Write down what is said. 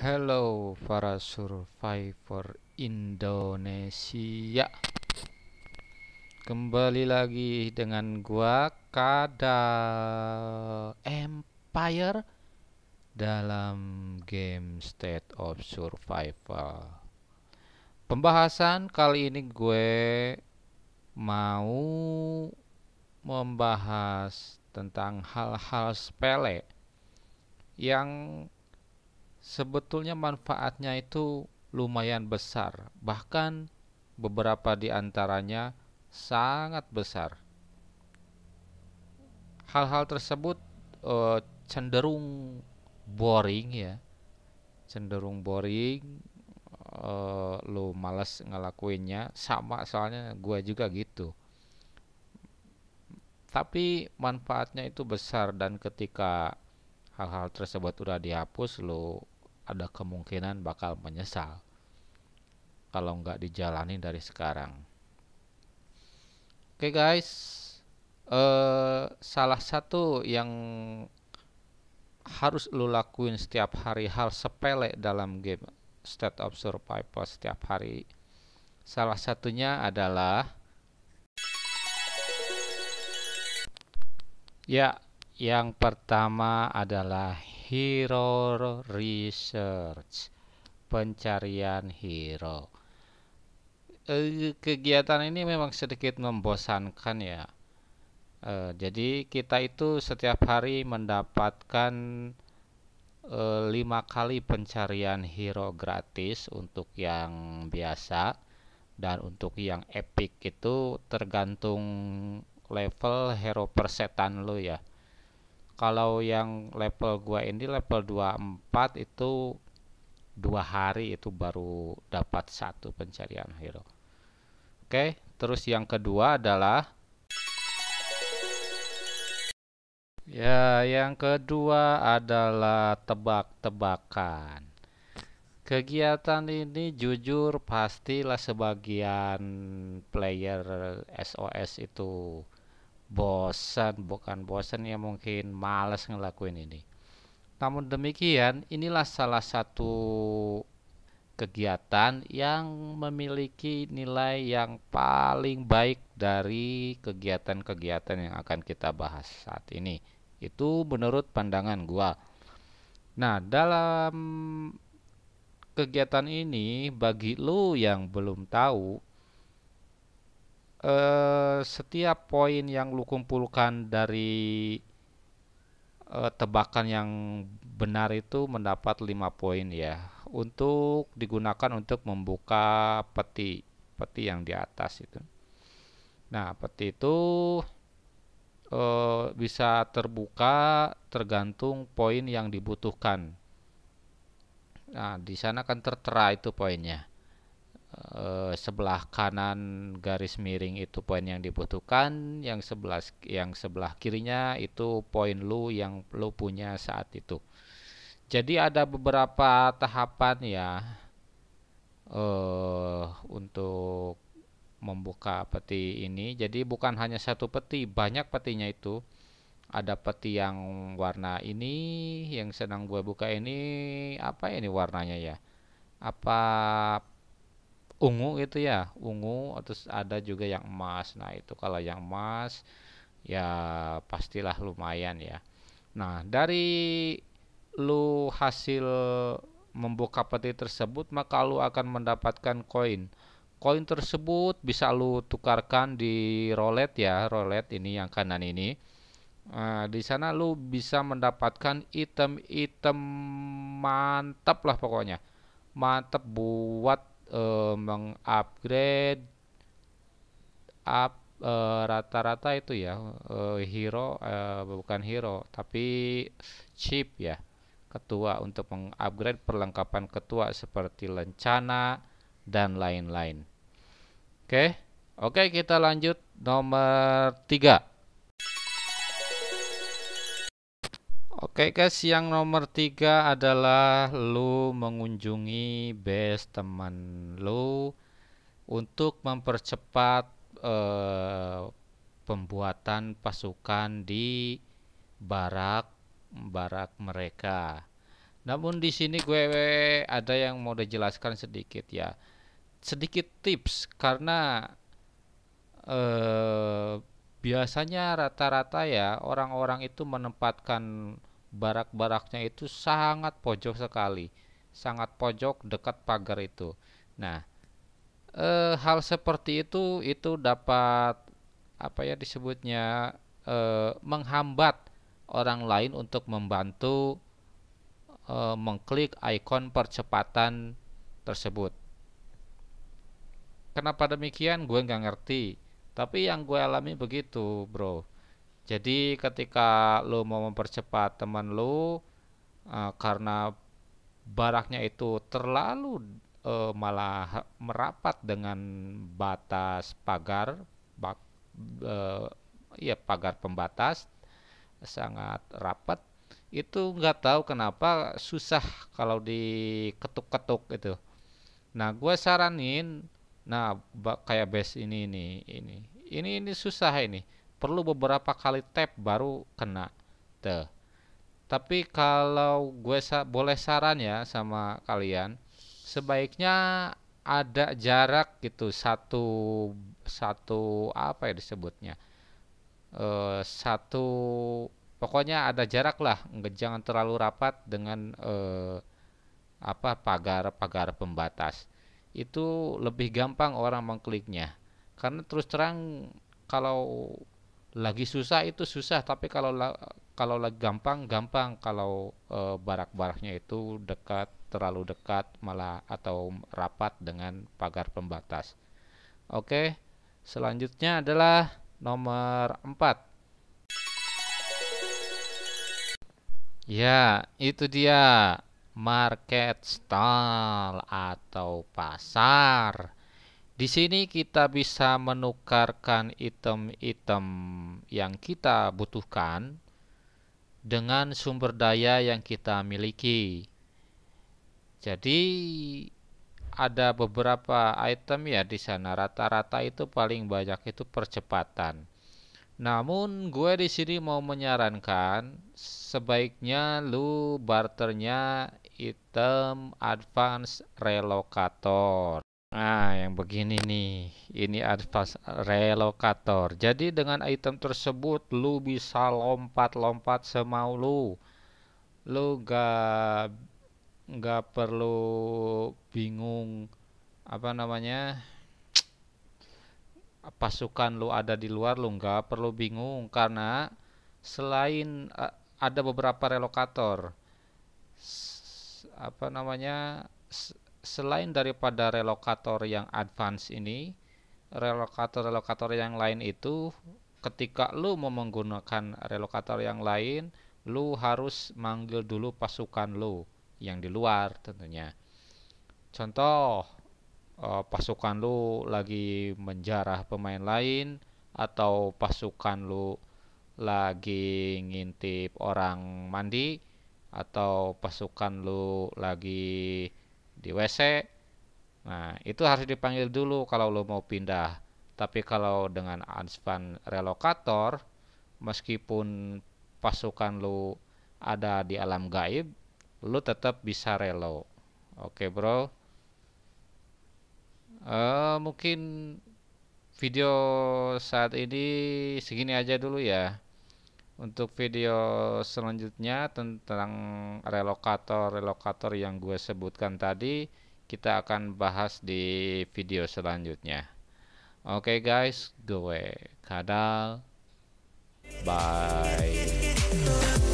Hello para survivor Indonesia Kembali lagi dengan gua Kada Empire Dalam game State of Survival Pembahasan kali ini gue mau membahas tentang hal-hal sepele yang sebetulnya manfaatnya itu lumayan besar, bahkan beberapa di antaranya sangat besar. Hal-hal tersebut e, cenderung boring ya, cenderung boring. E, eh, lo males ngelakuinnya, sama soalnya gue juga gitu. Tapi manfaatnya itu besar dan ketika hal-hal tersebut udah dihapus, lo ada kemungkinan bakal menyesal kalau nggak dijalani dari sekarang. Oke okay guys, eh, salah satu yang harus lo lakuin setiap hari hal sepele dalam game State of Survival setiap hari. Salah satunya adalah ya yang pertama adalah Hero Research pencarian hero e, kegiatan ini memang sedikit membosankan ya eh, jadi kita itu setiap hari mendapatkan eh, lima kali pencarian hero gratis untuk yang biasa dan untuk yang epic itu tergantung level hero persetan lo ya kalau yang level gua ini level 24 itu dua hari itu baru dapat satu pencarian hero oke terus yang kedua adalah ya yang kedua adalah tebak-tebakan kegiatan ini jujur pastilah sebagian player SOS itu bosan, bukan bosan ya mungkin males ngelakuin ini. Namun demikian, inilah salah satu kegiatan yang memiliki nilai yang paling baik dari kegiatan-kegiatan yang akan kita bahas saat ini. Itu menurut pandangan gua. Nah, dalam kegiatan ini bagi lu yang belum tahu Eh, setiap poin yang lu kumpulkan dari eh, tebakan yang benar itu mendapat 5 poin ya untuk digunakan untuk membuka peti peti yang di atas itu nah peti itu eh, bisa terbuka tergantung poin yang dibutuhkan nah di sana kan tertera itu poinnya sebelah kanan garis miring itu poin yang dibutuhkan, yang sebelah yang sebelah kirinya itu poin lu yang lu punya saat itu. Jadi ada beberapa tahapan ya uh, untuk membuka peti ini. Jadi bukan hanya satu peti, banyak petinya itu. Ada peti yang warna ini, yang sedang gue buka ini apa ini warnanya ya? Apa ungu gitu ya ungu terus ada juga yang emas nah itu kalau yang emas ya pastilah lumayan ya nah dari lu hasil membuka peti tersebut maka lu akan mendapatkan koin koin tersebut bisa lu tukarkan di rolet ya rolet ini yang kanan ini nah, di sana lu bisa mendapatkan item-item mantap lah pokoknya mantap buat uh, mengupgrade up eh, rata-rata uh, itu ya uh, hero uh, bukan hero tapi chip ya ketua untuk mengupgrade perlengkapan ketua seperti lencana dan lain-lain. Oke. Okay? Oke, okay, kita lanjut nomor 3. Oke guys, yang nomor tiga adalah lu mengunjungi base teman lu untuk mempercepat eh, pembuatan pasukan di barak barak mereka. Namun di sini gue ada yang mau dijelaskan sedikit ya, sedikit tips karena eh, biasanya rata-rata ya orang-orang itu menempatkan barak-baraknya itu sangat pojok sekali, sangat pojok dekat pagar itu. Nah, e, hal seperti itu itu dapat apa ya disebutnya e, menghambat orang lain untuk membantu e, mengklik ikon percepatan tersebut. Kenapa demikian? Gue nggak ngerti. Tapi yang gue alami begitu, bro. Jadi ketika lo mau mempercepat teman lo uh, eh, karena baraknya itu terlalu uh, malah merapat dengan batas pagar bak, uh, ya pagar pembatas sangat rapat itu nggak tahu kenapa susah kalau diketuk-ketuk itu. Nah, gue saranin, nah kayak base ini ini ini ini ini susah ini perlu beberapa kali tap baru kena tuh tapi kalau gue sa boleh saran ya sama kalian sebaiknya ada jarak gitu satu satu apa ya disebutnya e, satu pokoknya ada jarak lah nggak jangan terlalu rapat dengan e, apa pagar pagar pembatas itu lebih gampang orang mengkliknya karena terus terang kalau lagi susah itu susah tapi kalau kalau lagi gampang gampang kalau e, barak-baraknya itu dekat terlalu dekat malah atau rapat dengan pagar pembatas oke selanjutnya adalah nomor 4 ya itu dia market stall atau pasar di sini kita bisa menukarkan item-item yang kita butuhkan dengan sumber daya yang kita miliki. Jadi ada beberapa item ya di sana rata-rata itu paling banyak itu percepatan. Namun gue di sini mau menyarankan sebaiknya lu barternya item advance relocator. Nah, yang begini nih, ini atas relokator. Jadi dengan item tersebut, lu bisa lompat-lompat semau lu. Lu gak nggak perlu bingung apa namanya pasukan lu ada di luar lu nggak perlu bingung karena selain ada beberapa relokator apa namanya selain daripada relokator yang advance ini, relokator-relokator yang lain itu ketika lu mau menggunakan relokator yang lain, lu harus manggil dulu pasukan lu yang di luar tentunya. Contoh eh, pasukan lu lagi menjarah pemain lain atau pasukan lu lagi ngintip orang mandi atau pasukan lu lagi di WC. Nah, itu harus dipanggil dulu kalau lo mau pindah. Tapi kalau dengan advance relokator, meskipun pasukan lo ada di alam gaib, lo tetap bisa relo. Oke, bro. Uh, mungkin video saat ini segini aja dulu ya untuk video selanjutnya tentang relokator-relokator yang gue sebutkan tadi kita akan bahas di video selanjutnya oke okay guys gue kadal bye